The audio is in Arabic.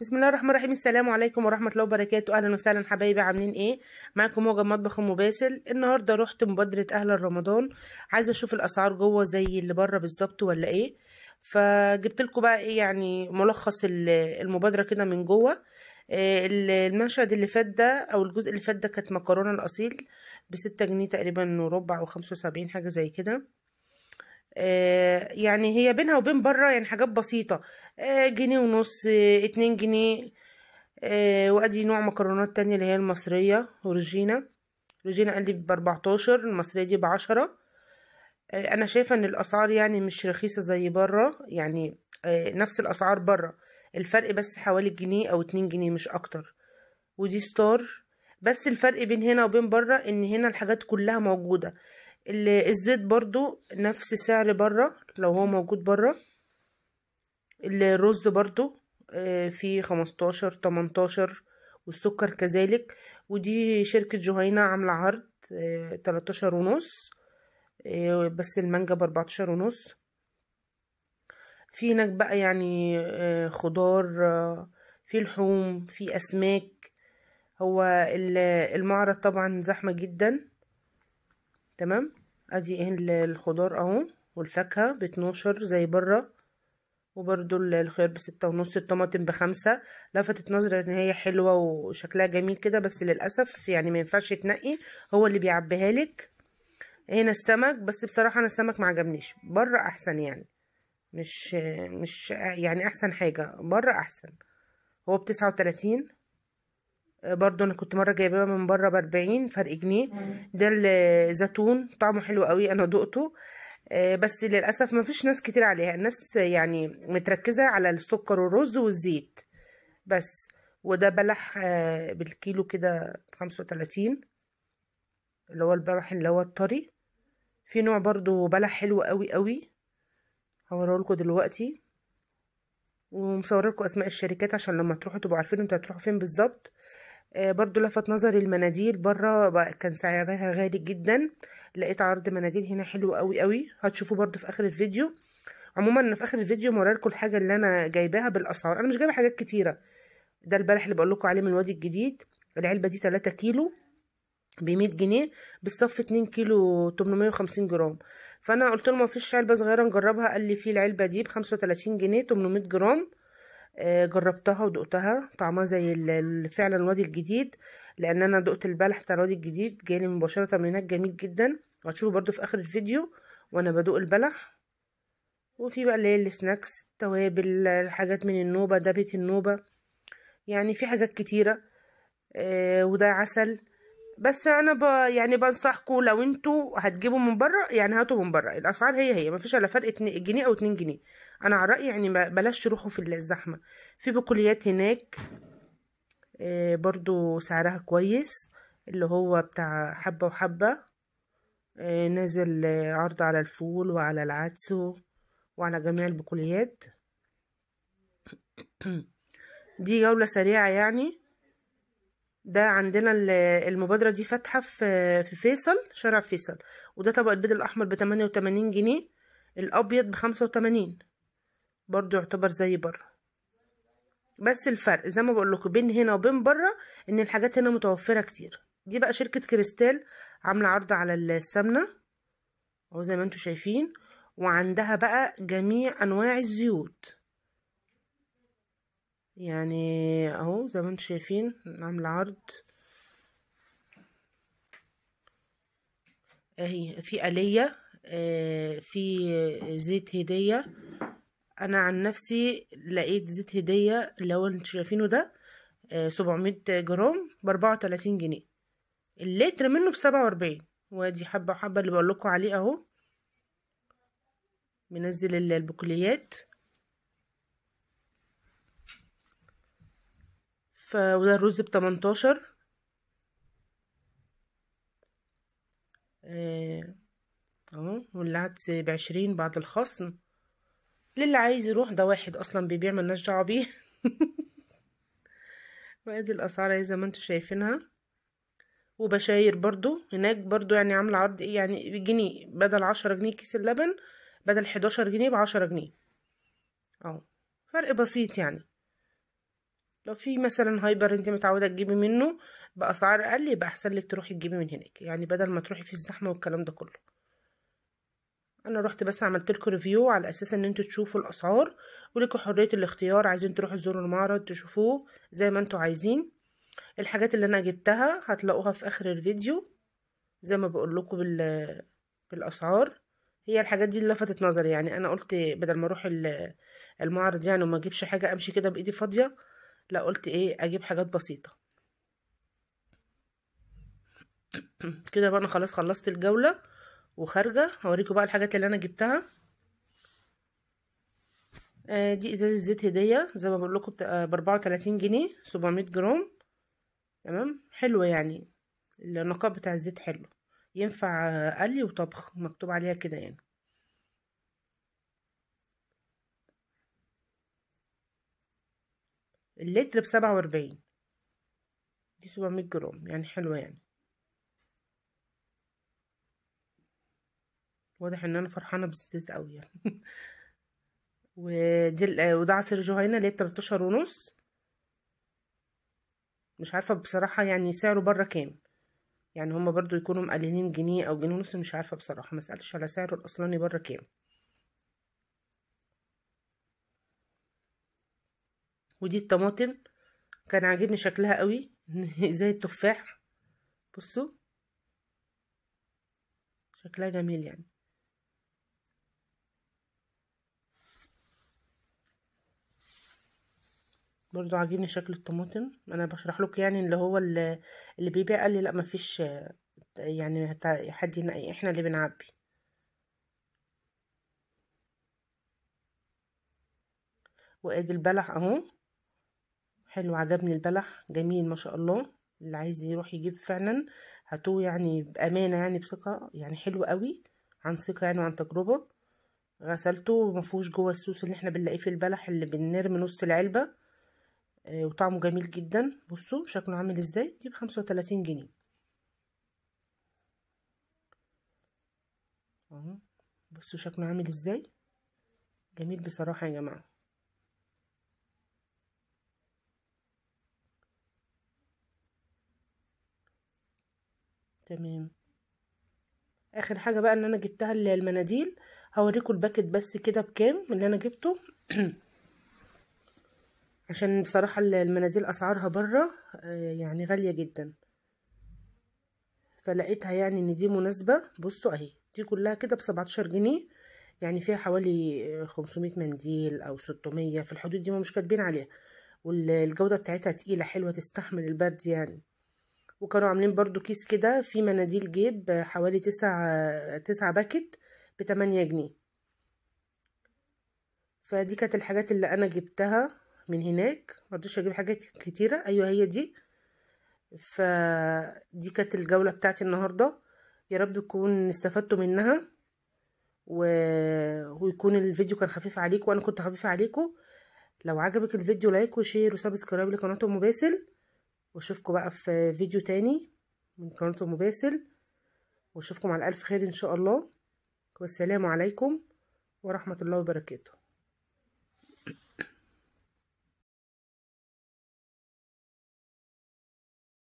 بسم الله الرحمن الرحيم السلام عليكم ورحمه الله وبركاته اهلا وسهلا حبايبي عاملين ايه معاكم موجه مطبخ ام باسل النهارده روحت مبادره اهل رمضان عايزه اشوف الاسعار جوه زي اللي بره بالظبط ولا ايه فجبت لكم بقى ايه يعني ملخص المبادره كده من جوه آه، المشهد اللي فات ده او الجزء اللي فات ده كانت مكرونه الاصيل بستة جنيه تقريبا وربع وخمسة وسبعين حاجه زي كده آه، يعني هي بينها وبين بره يعني حاجات بسيطة آه، جنيه ونص آه، اتنين جنيه آه، وادي نوع مكرونات تانية اللي هي المصرية ورجينا رجينا لي باربعتاشر المصرية دي بعشرة انا شايفة ان الاسعار يعني مش رخيصة زي برا يعني نفس الاسعار برا الفرق بس حوالي جنيه او اتنين جنيه مش اكتر ودي ستار بس الفرق بين هنا وبين برا ان هنا الحاجات كلها موجودة الزيت برضو نفس سعر برا لو هو موجود برا الرز برضو آه، في خمستاشر تمنتاشر والسكر كذلك ودي شركة جهينة عاملة عرض آه، تلاتاشر ونص آه، بس المانجا باربعتاشر ونص في هناك بقى يعني خضار في لحوم في أسماك هو المعرض طبعا زحمة جدا تمام ادي الخضار إيه اهو والفاكهة باتناشر زي بره وبرده الخيار بستة ونص الطماطم بخمسة لفتت نظري ان هي حلوة وشكلها جميل كده بس للأسف يعني ما ينفعش تنقي هو اللي بيعبيها لك هنا السمك بس بصراحة انا السمك ما عجبنيش بره احسن يعني مش مش يعني احسن حاجة بره احسن هو بتسعة وتلاتين برضو انا كنت مره جايباه من بره باربعين فرق جنيه ده الزيتون طعمه حلو قوي انا دقته آه، بس للأسف ما فيش ناس كتير عليها الناس يعني متركزة على السكر والرز والزيت بس وده بلح آه، بالكيلو كده خمسة وتلاتين اللي هو البلح اللي هو الطري في نوع برضو بلح حلو قوي قوي هوريهولكوا دلوقتي لكم اسماء الشركات عشان لما تروحوا تبقوا عارفين انتوا هتروحوا فين بالظبط آه، برضو لفت نظري المناديل بره كان سعرها غالي جدا لقيت عرض مناديل هنا حلو قوي قوي هتشوفوا برضو في اخر الفيديو عموما انا في اخر الفيديو موريلكم الحاجه اللي انا جايباها بالاسعار انا مش جايبه حاجات كتيره ده البلح اللي بقول لكم عليه من وادي الجديد العلبه دي 3 كيلو ب 100 جنيه بالصف 2 كيلو 850 جرام فانا قلت له ما فيش علبه صغيره نجربها قال لي في العلبه دي ب 35 جنيه 800 جرام آه، جربتها ودقتها طعمها زي فعلا الوادي الجديد لان انا دقت البلح بتاع الوادي الجديد جاني مباشره من هناك جميل جدا هتشوفوا برده في اخر الفيديو وانا بدوق البلح وفي بقى اللي هي السناكس توابل حاجات من النوبه دبت النوبه يعني في حاجات كتيره آه، وده عسل بس انا ب... يعني بنصحكم لو انتوا هتجيبوا من بره يعني هاتوا من بره الاسعار هي هي مفيش الا فرق اتنين... جنيه او اتنين جنيه انا على رايي يعني بلاش تروحوا في الزحمه في بقوليات هناك آه برضو سعرها كويس اللي هو بتاع حبه وحبه آه نازل عرض على الفول وعلى العدس وعلى جميع البقوليات دي جوله سريعه يعني ده عندنا المبادرة دي فاتحة في فيصل شارع فيصل وده طبق البيض الأحمر بتمانية وتمانين جنيه الأبيض بخمسة وتمانين برضو يعتبر زي بره بس الفرق زي ما بقول لكم بين هنا وبين بره ان الحاجات هنا متوفره كتير دي بقى شركه كريستال عامله عرض على السمنه اهو زي ما انتم شايفين وعندها بقى جميع انواع الزيوت يعني اهو زي ما انتم شايفين عامله عرض اهي في آلية آه، في زيت هدية انا عن نفسي لقيت زيت هدية لو هو انتوا شايفينه ده 700 آه، جرام باربعة وتلاتين جنيه اللتر منه بسبعة واربعين وادي حبة حبة اللي بقولكوا عليه اهو منزل البكليات وده الرز بتمنتاشر آه، اهو والعدس بعشرين بعد الخصم للي عايز يروح ده واحد اصلا بيبيع ملناش دعوه بيه وادي الاسعار اهي زي ما انتوا شايفينها وبشاير برضو هناك برضو يعني عامله عرض ايه يعني جنيه بدل عشرة جنيه كيس اللبن بدل حداشر جنيه بعشرة جنيه اهو فرق بسيط يعني لو في مثلا هايبر انت متعوده تجيبي منه باسعار اقل يبقى احسن لك تروحي تجيبي من هناك يعني بدل ما تروحي في الزحمه والكلام ده كله انا رحت بس عملت لكم ريفيو على اساس ان انتوا تشوفوا الاسعار ولكم حريه الاختيار عايزين تروحوا تزوروا المعرض تشوفوه زي ما انتوا عايزين الحاجات اللي انا جبتها هتلاقوها في اخر الفيديو زي ما بقول لكم بال... بالاسعار هي الحاجات دي اللي لفتت نظري يعني انا قلت بدل ما اروح المعرض يعني وما اجيبش حاجه امشي كده بايدي فاضيه لا قلت ايه اجيب حاجات بسيطه كده بقى انا خلاص خلصت الجوله وخارجه هوريكم بقى الحاجات اللي انا جبتها آه دي ازازه زيت هديه زي ما بقول لكم ب 34 آه، جنيه 700 جرام تمام حلوه يعني النقاء بتاع الزيت حلو ينفع قلي آه، وطبخ مكتوب عليها كده يعني اللتر بسبعة وأربعين دي سبعمية جرام يعني حلوة يعني واضح ان انا فرحانة بالزيت اوي يعني ودي آه، وده عصير جهينة ليه تلتاشر ونص مش عارفة بصراحة يعني سعره برا كام يعني هما برضو يكونوا مقللين جنيه او جنيه ونص مش عارفة بصراحة مسألتش على سعره الاصلاني برا كام ودي الطماطم كان عاجبني شكلها قوي زي التفاح بصوا شكلها جميل يعني برضو عاجبني شكل الطماطم انا بشرح لكم يعني اللي هو اللي, بيبيع قال لي لا مفيش يعني حد هنا احنا اللي بنعبي وادي البلح اهو حلو عجبني البلح جميل ما شاء الله اللي عايز يروح يجيب فعلا هاتوه يعني بامانه يعني بثقه يعني حلو قوي عن ثقه يعني وعن تجربه غسلته ما فيهوش جوه السوس اللي احنا بنلاقيه في البلح اللي بنرمي نص العلبه اه وطعمه جميل جدا بصوا شكله عامل ازاي دي بخمسة وتلاتين جنيه اهو بصوا شكله عامل ازاي جميل بصراحه يا جماعه تمام اخر حاجه بقى ان انا جبتها المناديل هوريكم الباكت بس كده بكام اللي انا جبته عشان بصراحه المناديل اسعارها بره آه، يعني غاليه جدا فلقيتها يعني ان دي مناسبه بصوا اهي دي كلها كده بسبعتاشر جنيه يعني فيها حوالي 500 منديل او 600 في الحدود دي ما مش كاتبين عليها والجوده بتاعتها تقيله حلوه تستحمل البرد يعني وكانوا عاملين برضو كيس كده فيه مناديل جيب حوالي تسعة تسعة باكت بتمانية جنيه فدي كانت الحاجات اللي انا جبتها من هناك مرضيش اجيب حاجات كتيرة ايوه هي دي فدي كانت الجولة بتاعتي النهاردة يا رب تكون استفدتوا منها و... ويكون الفيديو كان خفيف عليكم وانا كنت خفيفة عليكم لو عجبك الفيديو لايك وشير وسبسكرايب لقناة ام باسل واشوفكم بقى في فيديو تاني من قناة مباسل واشوفكم على ألف خير إن شاء الله والسلام عليكم ورحمة الله وبركاته